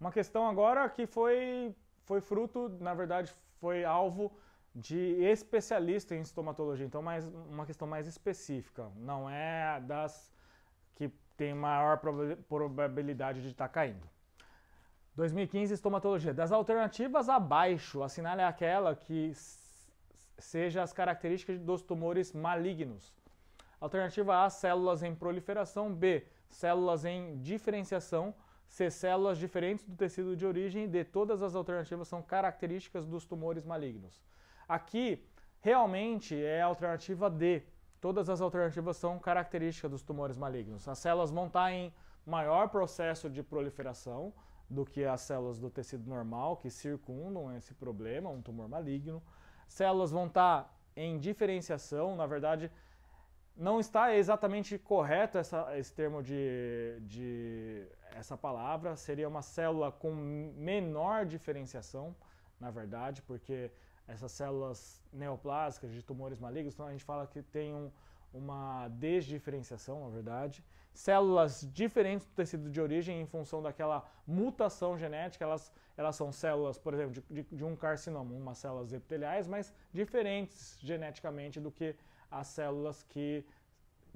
Uma questão agora que foi, foi fruto, na verdade, foi alvo de especialista em estomatologia, então mais uma questão mais específica, não é das que tem maior probabilidade de estar tá caindo. 2015, estomatologia. Das alternativas abaixo, assinale é aquela que seja as características dos tumores malignos. Alternativa A, células em proliferação. B, células em diferenciação ser células diferentes do tecido de origem e de todas as alternativas são características dos tumores malignos. Aqui, realmente, é a alternativa D. Todas as alternativas são características dos tumores malignos. As células vão estar em maior processo de proliferação do que as células do tecido normal que circundam esse problema, um tumor maligno. Células vão estar em diferenciação, na verdade, não está exatamente correto essa, esse termo de, de essa palavra, seria uma célula com menor diferenciação, na verdade, porque essas células neoplásicas de tumores malignos, então a gente fala que tem um, uma desdiferenciação, na verdade. Células diferentes do tecido de origem em função daquela mutação genética, elas, elas são células, por exemplo, de, de, de um carcinoma, umas células epiteliais, mas diferentes geneticamente do que as células que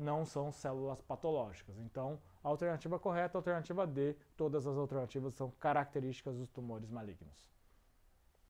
não são células patológicas. Então, a alternativa correta, a alternativa D, todas as alternativas são características dos tumores malignos.